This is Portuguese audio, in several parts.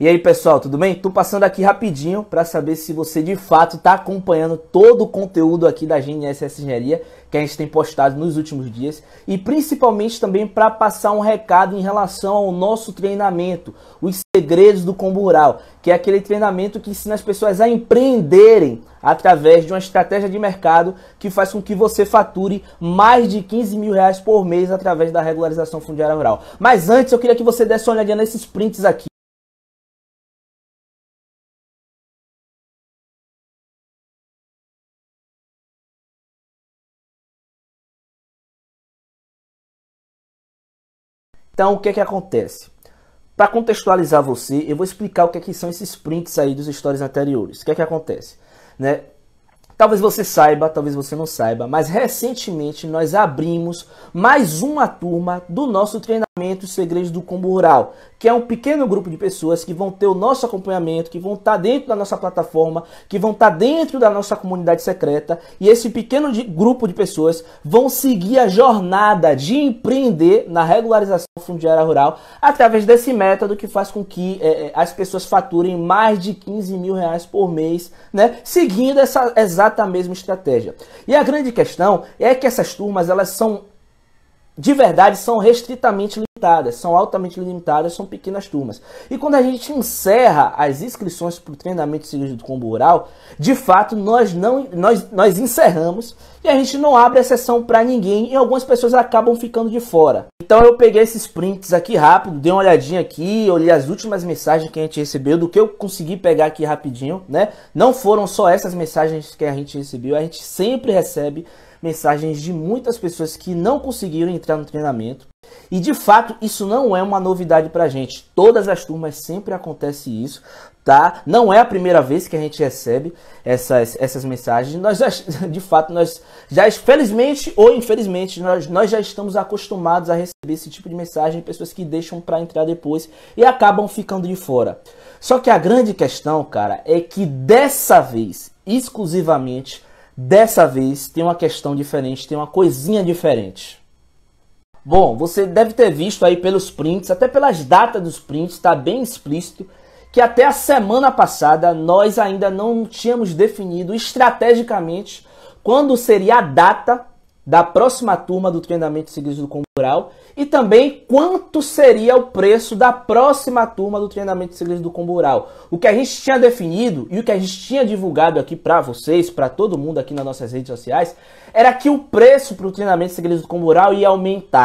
E aí, pessoal, tudo bem? Tô passando aqui rapidinho para saber se você de fato está acompanhando todo o conteúdo aqui da GNSS Engenharia que a gente tem postado nos últimos dias e principalmente também para passar um recado em relação ao nosso treinamento, os segredos do combo rural, que é aquele treinamento que ensina as pessoas a empreenderem através de uma estratégia de mercado que faz com que você fature mais de 15 mil reais por mês através da regularização fundiária rural. Mas antes eu queria que você desse uma olhadinha nesses prints aqui Então, o que é que acontece? Para contextualizar você, eu vou explicar o que, é que são esses prints aí dos stories anteriores. O que é que acontece? Né? Talvez você saiba, talvez você não saiba, mas recentemente nós abrimos mais uma turma do nosso treinamento. Segredos do Combo Rural, que é um pequeno grupo de pessoas que vão ter o nosso acompanhamento, que vão estar tá dentro da nossa plataforma, que vão estar tá dentro da nossa comunidade secreta, e esse pequeno de, grupo de pessoas vão seguir a jornada de empreender na regularização fundiária rural através desse método que faz com que é, é as pessoas faturem mais de 15 mil reais por mês, né? Seguindo essa exata mesma estratégia. E a grande questão é que essas turmas elas são de verdade são restritamente limitadas, são altamente limitadas, são pequenas turmas. E quando a gente encerra as inscrições para o treinamento cirúrgico do combo oral, de fato nós não nós, nós encerramos e a gente não abre exceção para ninguém e algumas pessoas acabam ficando de fora. Então eu peguei esses prints aqui rápido, dei uma olhadinha aqui, olhei as últimas mensagens que a gente recebeu, do que eu consegui pegar aqui rapidinho, né? Não foram só essas mensagens que a gente recebeu, a gente sempre recebe mensagens de muitas pessoas que não conseguiram entrar no treinamento. E de fato, isso não é uma novidade pra gente. Todas as turmas sempre acontece isso, tá? Não é a primeira vez que a gente recebe essas, essas mensagens. Nós já, de fato, nós já, felizmente ou infelizmente, nós, nós já estamos acostumados a receber esse tipo de mensagem, pessoas que deixam para entrar depois e acabam ficando de fora. Só que a grande questão, cara, é que dessa vez, exclusivamente, Dessa vez tem uma questão diferente, tem uma coisinha diferente. Bom, você deve ter visto aí pelos prints, até pelas datas dos prints, está bem explícito que até a semana passada nós ainda não tínhamos definido estrategicamente quando seria a data da próxima turma do treinamento segredo do Combural e também quanto seria o preço da próxima turma do treinamento segredo do Combural. O que a gente tinha definido e o que a gente tinha divulgado aqui para vocês, para todo mundo aqui nas nossas redes sociais, era que o preço para o treinamento segredo do Combural ia aumentar.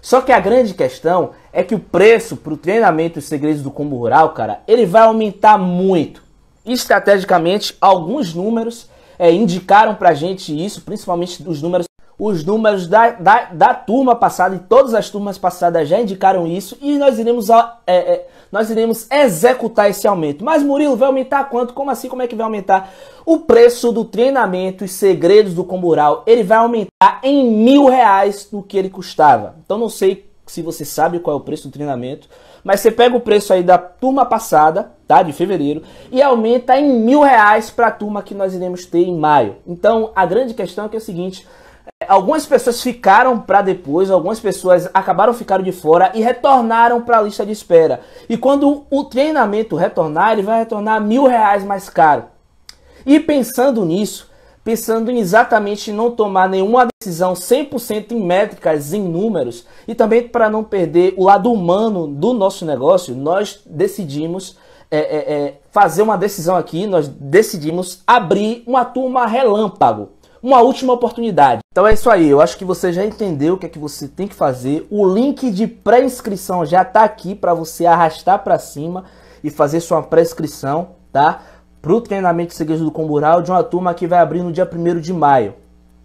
Só que a grande questão é que o preço para o treinamento segredo segredos do combo rural, cara, ele vai aumentar muito. Estrategicamente, alguns números é, indicaram para gente isso, principalmente os números os números da, da, da, turma passada e todas as turmas passadas já indicaram isso e nós iremos, é, é, nós iremos executar esse aumento. Mas Murilo, vai aumentar quanto? Como assim? Como é que vai aumentar? O preço do treinamento e segredos do Combural, ele vai aumentar em mil reais do que ele custava. Então não sei se você sabe qual é o preço do treinamento, mas você pega o preço aí da turma passada, tá? De fevereiro, e aumenta em mil reais para a turma que nós iremos ter em maio. Então a grande questão é que é o seguinte. É, algumas pessoas ficaram para depois, algumas pessoas acabaram ficando de fora e retornaram para a lista de espera. E quando o treinamento retornar, ele vai retornar mil reais mais caro. E pensando nisso, pensando em exatamente não tomar nenhuma decisão 100% em métricas, em números, e também para não perder o lado humano do nosso negócio, nós decidimos é, é, é, fazer uma decisão aqui, nós decidimos abrir uma turma relâmpago, uma última oportunidade. Então é isso aí, eu acho que você já entendeu o que é que você tem que fazer. O link de pré-inscrição já está aqui para você arrastar para cima e fazer sua pré-inscrição, tá? para o treinamento de segredo do Combural de uma turma que vai abrir no dia 1 de maio.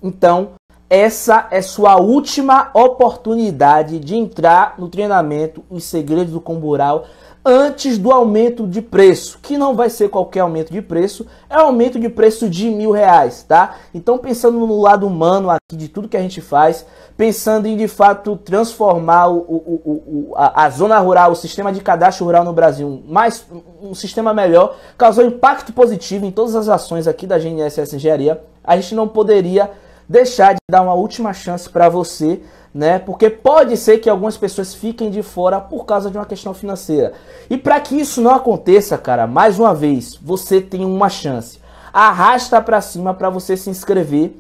Então, essa é sua última oportunidade de entrar no treinamento Os Segredos do Combural antes do aumento de preço, que não vai ser qualquer aumento de preço, é um aumento de preço de mil reais, tá? Então pensando no lado humano aqui de tudo que a gente faz, pensando em de fato transformar o, o, o, a, a zona rural, o sistema de cadastro rural no Brasil, mais um sistema melhor, causou impacto positivo em todas as ações aqui da GNSS Engenharia. A gente não poderia deixar de dar uma última chance para você, né? Porque pode ser que algumas pessoas fiquem de fora por causa de uma questão financeira. E para que isso não aconteça, cara, mais uma vez, você tem uma chance. Arrasta para cima para você se inscrever.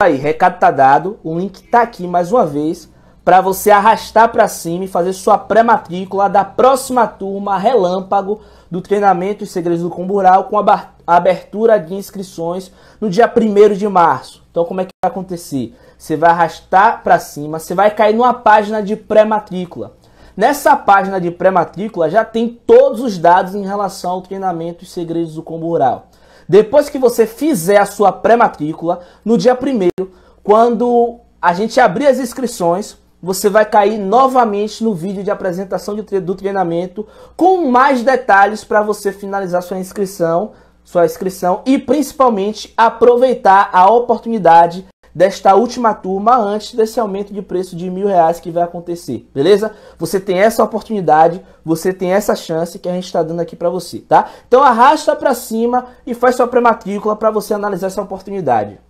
Tá aí, recado tá dado, o link tá aqui mais uma vez para você arrastar para cima e fazer sua pré-matrícula da próxima turma relâmpago do treinamento e segredos do Combural com a a abertura de inscrições no dia 1 de março. Então, como é que vai acontecer? Você vai arrastar para cima, você vai cair numa página de pré-matrícula. Nessa página de pré-matrícula já tem todos os dados em relação ao treinamento e segredos do combo rural. Depois que você fizer a sua pré-matrícula, no dia 1 quando a gente abrir as inscrições, você vai cair novamente no vídeo de apresentação de tre do treinamento com mais detalhes para você finalizar sua inscrição sua inscrição e principalmente aproveitar a oportunidade desta última turma antes desse aumento de preço de mil reais que vai acontecer, beleza? Você tem essa oportunidade, você tem essa chance que a gente está dando aqui para você, tá? Então arrasta para cima e faz sua pré-matrícula para você analisar essa oportunidade.